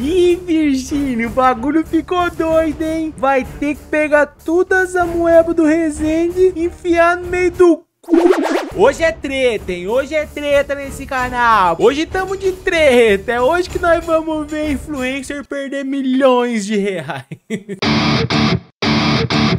Ih, Virgílio, o bagulho ficou doido, hein? Vai ter que pegar todas as moedas do Resende e enfiar no meio do cu. Hoje é treta, hein? Hoje é treta nesse canal. Hoje tamo de treta. É hoje que nós vamos ver influencer perder milhões de reais.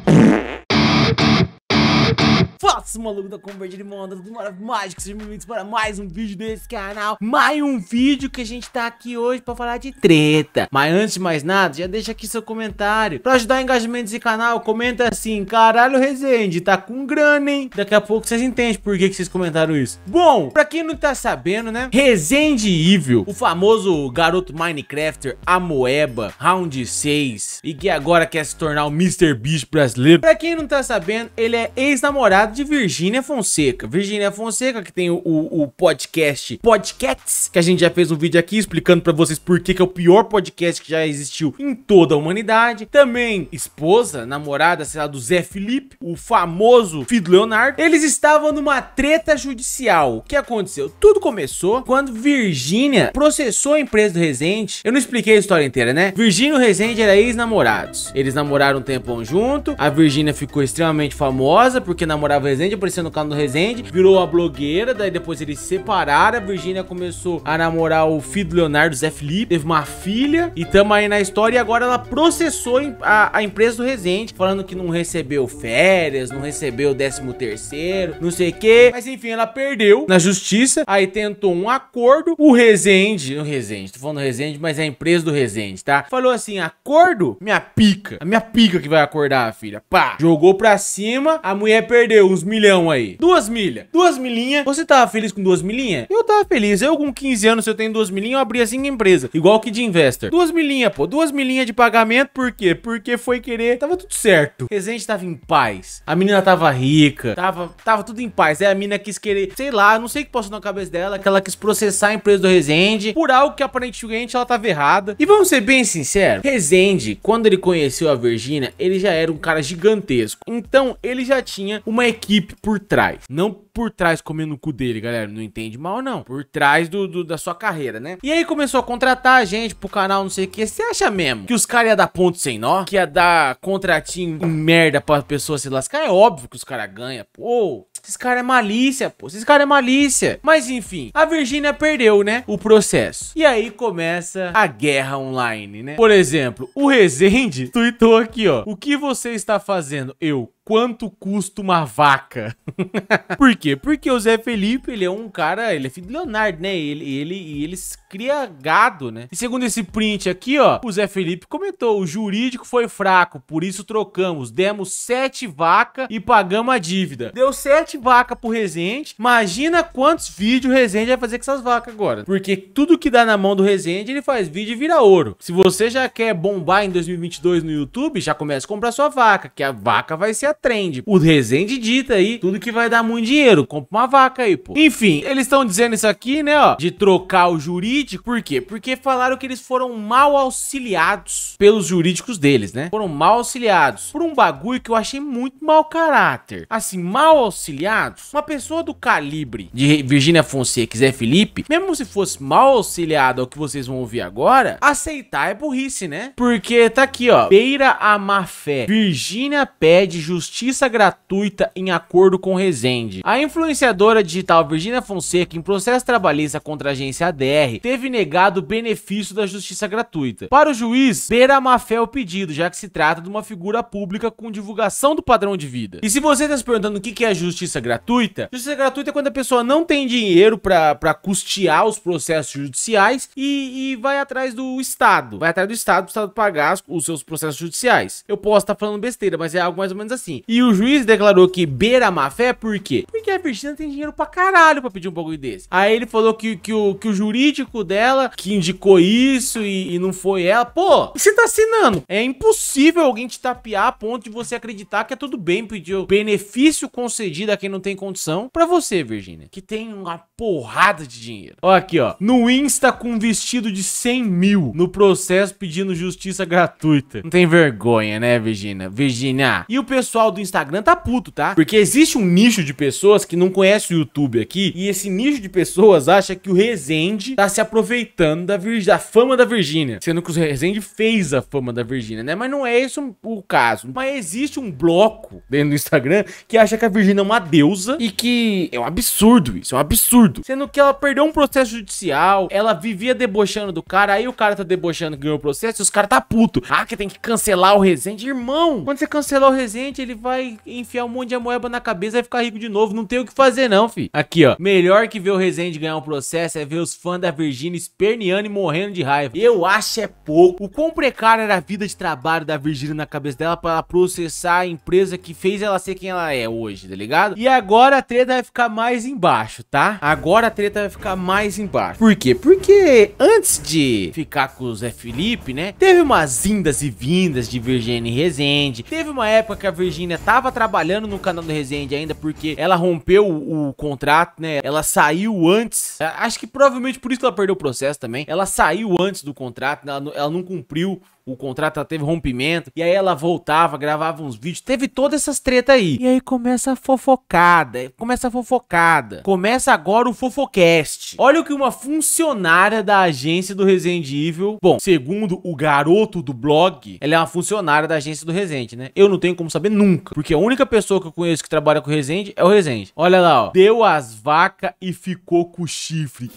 Faça maluco da Convergir do mora mágico, sejam bem-vindos para mais um vídeo desse canal. Mais um vídeo que a gente tá aqui hoje pra falar de treta. Mas antes de mais nada, já deixa aqui seu comentário. Pra ajudar o engajamento desse canal, comenta assim, caralho Rezende, tá com grana, hein? Daqui a pouco vocês entendem por que, que vocês comentaram isso. Bom, pra quem não tá sabendo, né? Rezende Evil, o famoso garoto Minecrafter, Amoeba, Round 6, e que agora quer se tornar o Mr. Beast brasileiro. Pra quem não tá sabendo, ele é ex-namorado de Virgínia Fonseca. Virgínia Fonseca, que tem o, o, o, podcast Podcasts, que a gente já fez um vídeo aqui explicando para vocês por que, que é o pior podcast que já existiu em toda a humanidade. Também esposa, namorada, sei lá, do Zé Felipe, o famoso filho do Leonardo. Eles estavam numa treta judicial. O que aconteceu? Tudo começou quando Virgínia processou a empresa do Resende. Eu não expliquei a história inteira, né? Virgínia e o Resende eram ex-namorados. Eles namoraram um tempão junto. A Virgínia ficou extremamente famosa porque namorava o Resende, apareceu no canal do Resende, virou a blogueira, daí depois eles separaram, a Virgínia começou a namorar o filho do Leonardo, Zé Felipe, teve uma filha, e tamo aí na história, e agora ela processou a, a empresa do Resende, falando que não recebeu férias, não recebeu décimo terceiro, não sei o que, mas enfim, ela perdeu na justiça, aí tentou um acordo, o Resende, o Resende, tô falando Resende, mas é a empresa do Resende, tá? Falou assim, acordo? Minha pica, a minha pica que vai acordar, filha, pá, jogou pra cima, a mulher perdeu, uns milhão aí. Duas milhas. Duas milhinhas. Você tava feliz com duas milhinhas? Eu tava feliz. Eu com 15 anos, se eu tenho duas milhinhas, eu abri assim empresa. Igual que de investor. Duas milhinhas, pô. Duas milhinhas de pagamento. Por quê? Porque foi querer. Tava tudo certo. Resende tava em paz. A menina tava rica. Tava, tava tudo em paz. Aí é, a menina quis querer, sei lá, não sei o que passou na cabeça dela, que ela quis processar a empresa do Resende por algo que aparentemente ela tava errada. E vamos ser bem sinceros. Resende, quando ele conheceu a Virgínia, ele já era um cara gigantesco. Então, ele já tinha uma equipe equipe por trás. Não por trás comendo o cu dele, galera. Não entende mal, não. Por trás do, do da sua carreira, né? E aí começou a contratar a gente pro canal, não sei o que. Você acha mesmo que os caras iam dar ponto sem nó? Que ia dar contratinho merda pra pessoa se lascar? É óbvio que os caras ganham, pô. Esses cara é malícia, pô. Esses cara é malícia. Mas enfim, a Virgínia perdeu, né? O processo. E aí começa a guerra online, né? Por exemplo, o Rezende tweetou aqui, ó. O que você está fazendo? Eu quanto custa uma vaca. Por quê? Porque o Zé Felipe, ele é um cara, ele é filho do Leonardo, né? Ele, ele, ele cria gado, né? E segundo esse print aqui, ó, o Zé Felipe comentou, o jurídico foi fraco, por isso trocamos, demos sete vacas e pagamos a dívida. Deu sete vacas pro Resende, imagina quantos vídeos o Resende vai fazer com essas vacas agora. Porque tudo que dá na mão do Resende, ele faz vídeo e vira ouro. Se você já quer bombar em 2022 no YouTube, já começa a comprar sua vaca, que a vaca vai ser a trend. O resende dita aí tudo que vai dar muito dinheiro. Compra uma vaca aí, pô. Enfim, eles estão dizendo isso aqui, né, ó, de trocar o jurídico. Por quê? Porque falaram que eles foram mal auxiliados pelos jurídicos deles, né? Foram mal auxiliados por um bagulho que eu achei muito mau caráter. Assim, mal auxiliados, uma pessoa do calibre de Virgínia Fonseca e Zé Felipe, mesmo se fosse mal auxiliado ao que vocês vão ouvir agora, aceitar é burrice, né? Porque tá aqui, ó, beira a má fé. Virgínia pede justiça justiça gratuita em acordo com Resende. A influenciadora digital Virginia Fonseca, em processo trabalhista contra a agência ADR, teve negado o benefício da justiça gratuita. Para o juiz, pera má fé o pedido, já que se trata de uma figura pública com divulgação do padrão de vida. E se você está se perguntando o que é justiça gratuita, justiça gratuita é quando a pessoa não tem dinheiro para custear os processos judiciais e, e, vai atrás do Estado. Vai atrás do Estado, o Estado pagar os seus processos judiciais. Eu posso estar tá falando besteira, mas é algo mais ou menos assim. Assim. E o juiz declarou que beira má fé, por quê? Porque a Virgínia tem dinheiro pra caralho pra pedir um bagulho desse. Aí ele falou que, que, o, que o jurídico dela que indicou isso e, e não foi ela. Pô, você tá assinando. É impossível alguém te tapear a ponto de você acreditar que é tudo bem pedir o benefício concedido a quem não tem condição pra você, Virgínia, que tem uma porrada de dinheiro. Ó aqui, ó. No Insta com um vestido de 100 mil no processo pedindo justiça gratuita. Não tem vergonha, né, Virgínia? Virgínia. E o pessoal pessoal do Instagram tá puto, tá? Porque existe um nicho de pessoas que não conhece o YouTube aqui, e esse nicho de pessoas acha que o Rezende tá se aproveitando da, vir... da fama da Virgínia, sendo que o Rezende fez a fama da Virgínia, né? Mas não é esse o caso. Mas existe um bloco dentro do Instagram que acha que a Virgínia é uma deusa e que é um absurdo isso, é um absurdo. Sendo que ela perdeu um processo judicial, ela vivia debochando do cara, aí o cara tá debochando que ganhou o processo e os caras tá puto. Ah, que tem que cancelar o Rezende. Irmão, quando você cancelar o Rezende, ele ele vai enfiar um monte de amoeba na cabeça e vai ficar rico de novo. Não tem o que fazer não, fi. Aqui, ó. Melhor que ver o Rezende ganhar um processo é ver os fãs da Virgínia esperneando e morrendo de raiva. Eu acho é pouco. O quão precário era a vida de trabalho da Virgínia na cabeça dela para ela processar a empresa que fez ela ser quem ela é hoje, tá ligado? E agora a treta vai ficar mais embaixo, tá? Agora a treta vai ficar mais embaixo. Por quê? Porque antes de ficar com o Zé Felipe, né? Teve umas indas e vindas de Virgínia e Rezende. Teve uma época que a Virgínia tava trabalhando no canal do Resende ainda, porque ela rompeu o, o contrato, né? Ela saiu antes. É, acho que provavelmente por isso que ela perdeu o processo também. Ela saiu antes do contrato, né? ela, ela não cumpriu o contrato, teve rompimento. E aí ela voltava, gravava uns vídeos. Teve todas essas tretas aí. E aí começa a fofocada. Começa a fofocada. Começa agora o fofocast. Olha o que uma funcionária da agência do Resident Evil. Bom, segundo o garoto do blog, ela é uma funcionária da agência do Resende, né? Eu não tenho como saber nunca. Porque a única pessoa que eu conheço que trabalha com o Resident é o Resende. Olha lá, ó. Deu as vacas e ficou com o chifre.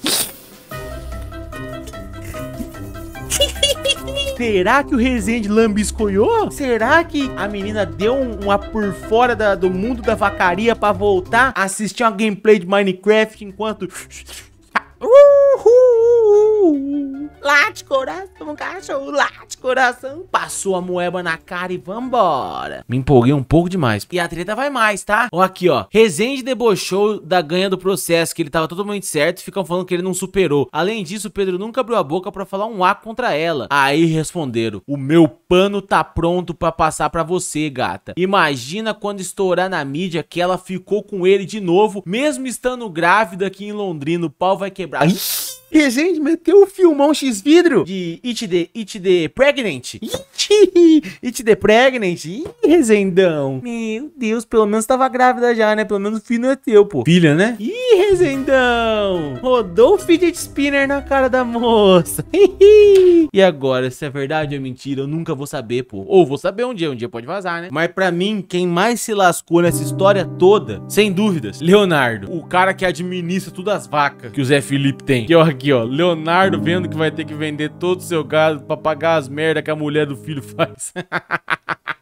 Será que o Rezende lambiscoiou? Será que a menina deu uma por fora da, do mundo da vacaria pra voltar a assistir uma gameplay de Minecraft enquanto... Uhul! Lá late coração, cachorro, late coração. Passou a moeba na cara e vambora. Me empolguei um pouco demais. E a treta vai mais, tá? Ó, aqui, ó. Rezende debochou da ganha do processo, que ele tava totalmente certo. Ficam falando que ele não superou. Além disso, o Pedro nunca abriu a boca pra falar um A contra ela. Aí responderam: O meu pano tá pronto pra passar pra você, gata. Imagina quando estourar na mídia que ela ficou com ele de novo, mesmo estando grávida aqui em Londrina. O pau vai quebrar. Ai. Rezende mas meteu o filmão X-Vidro de It The, It The Pregnant. It, It The Pregnant. Ih, Rezendão. Meu Deus, pelo menos tava grávida já, né? Pelo menos o filho não é teu, pô. Filha, né? Ih, Rezendão. Rodou o fidget spinner na cara da moça. e agora, se é verdade ou é mentira, eu nunca vou saber, pô. Ou vou saber um dia, um dia pode vazar, né? Mas pra mim, quem mais se lascou nessa história toda, sem dúvidas, Leonardo. O cara que administra todas as vacas que o Zé Felipe tem. Que ó, aqui, ó. Leonardo vendo que vai ter que vender todo o seu gado pra pagar as merda que a mulher do filho faz.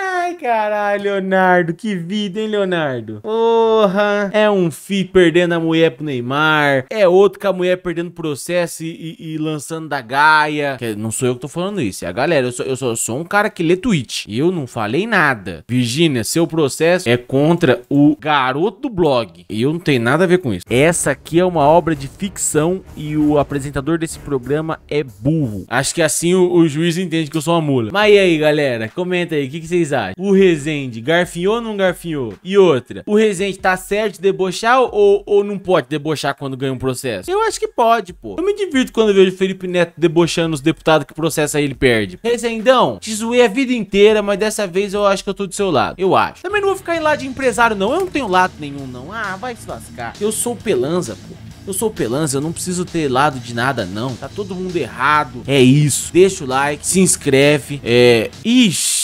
Ai, caralho, Leonardo. Que vida, hein, Leonardo? Porra. É um fi perdendo a mulher pro Neymar. É outro com a mulher perdendo processo e, e, lançando da Gaia. Que não sou eu que tô falando isso. É a galera. Eu sou, eu sou, sou um cara que lê tweet. Eu não falei nada. Virginia, seu processo é contra o garoto do blog. E eu não tenho nada a ver com isso. Essa aqui é uma obra de ficção e o apresentador desse programa é burro. Acho que assim o, o juiz entende que eu sou uma mula. Mas e aí, galera? Comenta aí. O que que, que vocês acham? O Rezende garfinhou ou não garfinhou? E outra, o Rezende tá certo de debochar ou, ou não pode debochar quando ganha um processo? Eu acho que pode, pô. Eu me divirto quando vejo o Felipe Neto debochando os deputados que processa ele perde. Rezendão, te zoei a vida inteira, mas dessa vez eu acho que eu tô do seu lado. Eu acho. Também não vou ficar em lá de empresário, não. Eu não tenho lado nenhum, não. Ah, vai se lascar. Eu sou pelanza, pô. Eu sou Pelanza, eu não preciso ter lado de nada, não. Tá todo mundo errado. É isso. Deixa o like, se inscreve. É. Ixi.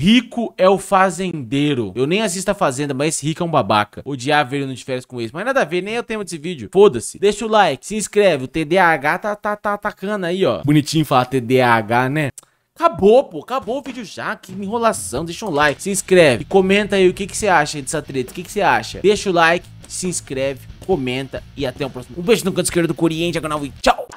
Rico é o fazendeiro. Eu nem assisto a Fazenda, mas esse rico é um babaca. Odiar ver ele de férias com ex. Mas nada a ver, nem é o tema desse vídeo. Foda-se. Deixa o like, se inscreve. O TDAH tá, tá, tá atacando aí, ó. Bonitinho falar TDAH, né? Acabou, pô. Acabou o vídeo já. Que enrolação. Deixa um like, se inscreve. E comenta aí o que, que você acha dessa treta. O que, que você acha? Deixa o like, se inscreve, comenta e até o próximo. Um beijo no canto esquerdo do Corinthians, canal e tchau!